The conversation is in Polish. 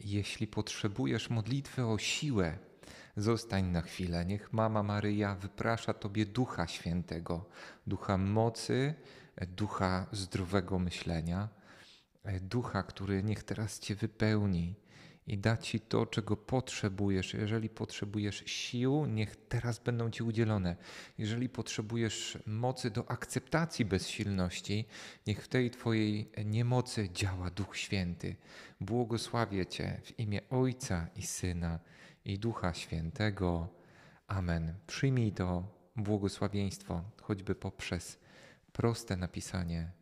Jeśli potrzebujesz modlitwy o siłę, zostań na chwilę. Niech Mama Maryja wyprasza Tobie Ducha Świętego, Ducha mocy, Ducha zdrowego myślenia, Ducha, który niech teraz Cię wypełni i da Ci to, czego potrzebujesz. Jeżeli potrzebujesz sił, niech teraz będą Ci udzielone. Jeżeli potrzebujesz mocy do akceptacji bezsilności, niech w tej Twojej niemocy działa Duch Święty. Błogosławię Cię w imię Ojca i Syna i Ducha Świętego. Amen. Przyjmij to błogosławieństwo, choćby poprzez proste napisanie